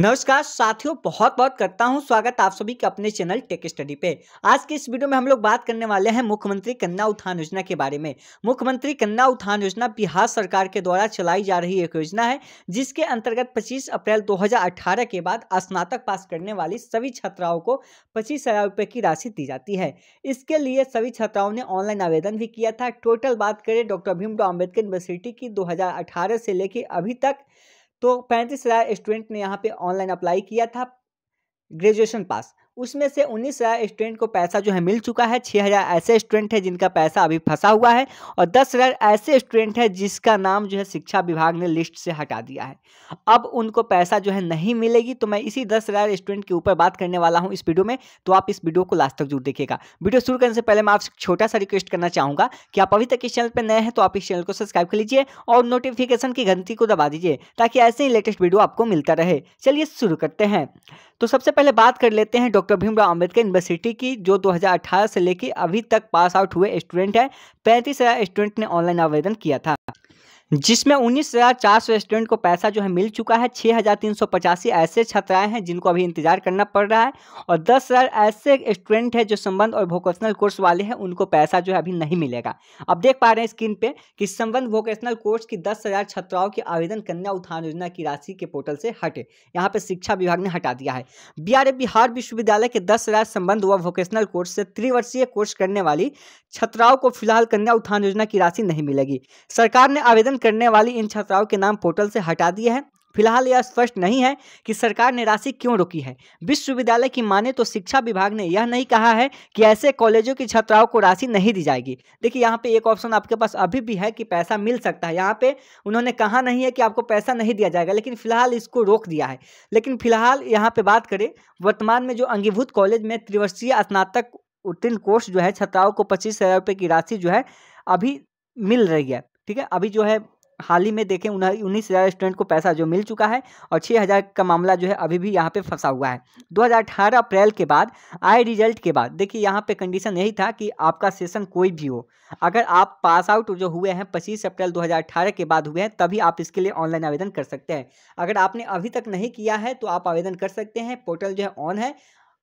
नमस्कार साथियों बहुत बहुत करता हूं स्वागत आप सभी के अपने चैनल टेक स्टडी पे आज की इस वीडियो में हम लोग बात करने वाले हैं मुख्यमंत्री कन्या उत्थान योजना के बारे में मुख्यमंत्री कन्या उत्थान योजना बिहार सरकार के द्वारा चलाई जा रही एक योजना है जिसके अंतर्गत 25 अप्रैल 2018 के बाद स्नातक पास करने वाली सभी छात्राओं को पच्चीस हजार की राशि दी जाती है इसके लिए सभी छात्राओं ने ऑनलाइन आवेदन भी किया था टोटल बात करें डॉक्टर भीमराव अम्बेडकर यूनिवर्सिटी की दो से लेकर अभी तक तो पैंतीस हज़ार स्टूडेंट ने यहाँ पे ऑनलाइन अप्लाई किया था ग्रेजुएशन पास उसमें से उन्नीस हज़ार स्टूडेंट को पैसा जो है मिल चुका है छः हज़ार ऐसे स्टूडेंट हैं जिनका पैसा अभी फंसा हुआ है और दस हज़ार ऐसे स्टूडेंट हैं जिसका नाम जो है शिक्षा विभाग ने लिस्ट से हटा दिया है अब उनको पैसा जो है नहीं मिलेगी तो मैं इसी दस हज़ार स्टूडेंट के ऊपर बात करने वाला हूँ इस वीडियो में तो आप इस वीडियो को लास्ट तक जरूर देखेगा वीडियो शुरू करने से पहले मैं आपसे छोटा सा रिक्वेस्ट करना चाहूँगा कि आप अभी तक इस चैनल पर नए हैं तो आप इस चैनल को सब्सक्राइब कर लीजिए और नोटिफिकेशन की घंटी को दबा दीजिए ताकि ऐसे ही लेटेस्ट वीडियो आपको मिलता रहे चलिए शुरू करते हैं तो सबसे पहले बात कर लेते हैं doctor doctor Bhimrao Ambedkar university की जो 2018 से लेकर अभी तक पास आउट हुए स्टूडेंट हैं पैंतीस स्टूडेंट ने ऑनलाइन आवेदन किया था जिसमें उन्नीस हज़ार चार सौ स्टूडेंट को पैसा जो है मिल चुका है छः हज़ार तीन सौ पचासी ऐसे छात्राएं हैं जिनको अभी इंतजार करना पड़ रहा है और दस हज़ार ऐसे स्टूडेंट हैं जो संबंध और वोकेशनल कोर्स वाले हैं उनको पैसा जो है अभी नहीं मिलेगा अब देख पा रहे हैं स्क्रीन पे कि संबंध वोकेशनल कोर्स की दस हज़ार छात्राओं की आवेदन कन्या उत्थान योजना की राशि के पोर्टल से हटे यहाँ पर शिक्षा विभाग ने हटा दिया है बिहार बिहार विश्वविद्यालय के दस हज़ार संबंध व वोकेशनल कोर्स से त्रिवर्षीय कोर्स करने वाली छात्राओं को फिलहाल कन्या उत्थान योजना की राशि नहीं मिलेगी सरकार ने आवेदन करने वाली इन छात्राओं के नाम पोर्टल से हटा दिए हैं फिलहाल यह स्पष्ट नहीं है कि सरकार ने राशि क्यों रोकी है विश्वविद्यालय की माने तो शिक्षा विभाग ने यह नहीं कहा है कि ऐसे कॉलेजों की छात्राओं को राशि नहीं दी जाएगी देखिए यहाँ पे एक ऑप्शन आपके पास अभी भी है कि पैसा मिल सकता है यहाँ पे उन्होंने कहा नहीं है कि आपको पैसा नहीं दिया जाएगा लेकिन फिलहाल इसको रोक दिया है लेकिन फिलहाल यहाँ पे बात करें वर्तमान में जो अंगीभूत कॉलेज में त्रिवर्षीय स्नातक उत्तीर्ण कोर्स जो है छात्राओं को पच्चीस हज़ार की राशि जो है अभी मिल रही है ठीक है अभी जो है हाल ही में देखें उन्नीस हज़ार स्टूडेंट को पैसा जो मिल चुका है और छः हज़ार का मामला जो है अभी भी यहाँ पे फंसा हुआ है 2018 अप्रैल के बाद आए रिजल्ट के बाद देखिए यहाँ पे कंडीशन यही था कि आपका सेशन कोई भी हो अगर आप पास आउट जो हुए हैं 25 अप्रैल 2018 के बाद हुए हैं तभी आप इसके लिए ऑनलाइन आवेदन कर सकते हैं अगर आपने अभी तक नहीं किया है तो आप आवेदन कर सकते हैं पोर्टल जो है ऑन है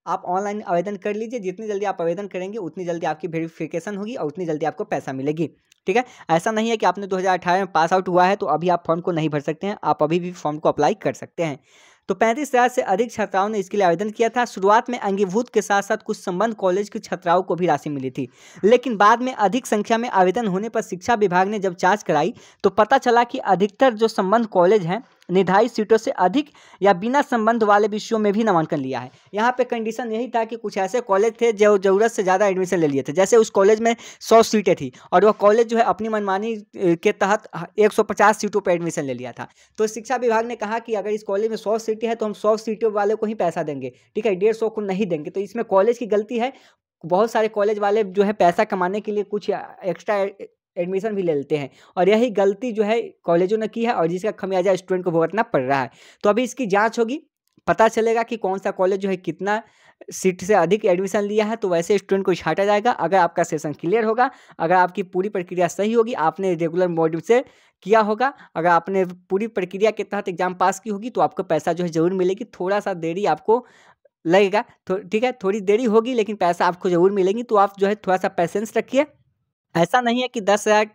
आप ऑनलाइन आवेदन कर लीजिए जितनी जल्दी आप आवेदन करेंगे उतनी जल्दी आपकी वेरिफिकेशन होगी और उतनी जल्दी आपको पैसा मिलेगी ठीक है ऐसा नहीं है कि आपने 2018 में पास आउट हुआ है तो अभी आप फॉर्म को नहीं भर सकते हैं आप अभी भी फॉर्म को अप्लाई कर सकते हैं तो पैंतीस हज़ार से अधिक छात्राओं ने इसके लिए आवेदन किया था शुरुआत में अंगीभूत के साथ साथ कुछ संबंध कॉलेज की छात्राओं को भी राशि मिली थी लेकिन बाद में अधिक संख्या में आवेदन होने पर शिक्षा विभाग ने जब जांच कराई तो पता चला कि अधिकतर जो संबंध कॉलेज हैं निर्धारित सीटों से अधिक या बिना संबंध वाले विषयों में भी नामांकन लिया है यहाँ पे कंडीशन यही था कि कुछ ऐसे कॉलेज थे जो ज़रूरत से ज़्यादा एडमिशन ले लिए थे जैसे उस कॉलेज में सौ सीटें थी और वह कॉलेज जो है अपनी मनमानी के तहत 150 सीटों पर एडमिशन ले लिया था तो शिक्षा विभाग ने कहा कि अगर इस कॉलेज में सौ सीटें हैं तो हम सौ सीटों वाले को ही पैसा देंगे ठीक है डेढ़ को नहीं देंगे तो इसमें कॉलेज की गलती है बहुत सारे कॉलेज वाले जो है पैसा कमाने के लिए कुछ एक्स्ट्रा एडमिशन भी ले लेते हैं और यही गलती जो है कॉलेजों ने की है और जिसका खमियाजा स्टूडेंट को भुगतना पड़ रहा है तो अभी इसकी जाँच होगी पता चलेगा कि कौन सा कॉलेज जो है कितना सीट से अधिक एडमिशन लिया है तो वैसे स्टूडेंट को छाटा जाएगा अगर आपका सेशन क्लियर होगा अगर आपकी पूरी प्रक्रिया सही होगी आपने रेगुलर मॉड्यूल से किया होगा अगर आपने पूरी प्रक्रिया के तहत एग्जाम पास की होगी तो आपको पैसा जो है ज़रूर मिलेगी थोड़ा सा देरी आपको लगेगा तो ठीक है थोड़ी देरी होगी लेकिन पैसा आपको ज़रूर मिलेगी तो आप जो है थोड़ा सा पैसेंस रखिए ऐसा नहीं है कि दस हज़ार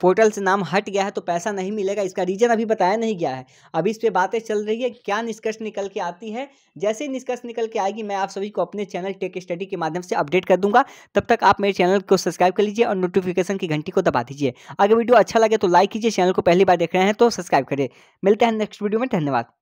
पोर्टल से नाम हट गया है तो पैसा नहीं मिलेगा इसका रीज़न अभी बताया नहीं गया है अभी इस पर बातें चल रही है क्या निष्कर्ष निकल के आती है जैसे ही निष्कर्ष निकल के आएगी मैं आप सभी को अपने चैनल टेक स्टडी के माध्यम से अपडेट कर दूंगा तब तक आप मेरे चैनल को सब्सक्राइब कर लीजिए और नोटिफिकेशन की घंटी को दबा दीजिए अगर वीडियो अच्छा लगे तो लाइक कीजिए चैनल को पहली बार देख रहे हैं तो सब्सक्राइब करें मिलते हैं नेक्स्ट वीडियो में धन्यवाद